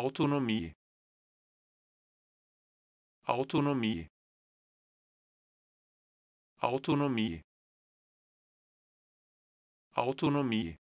autonomia autonomia autonomia autonomia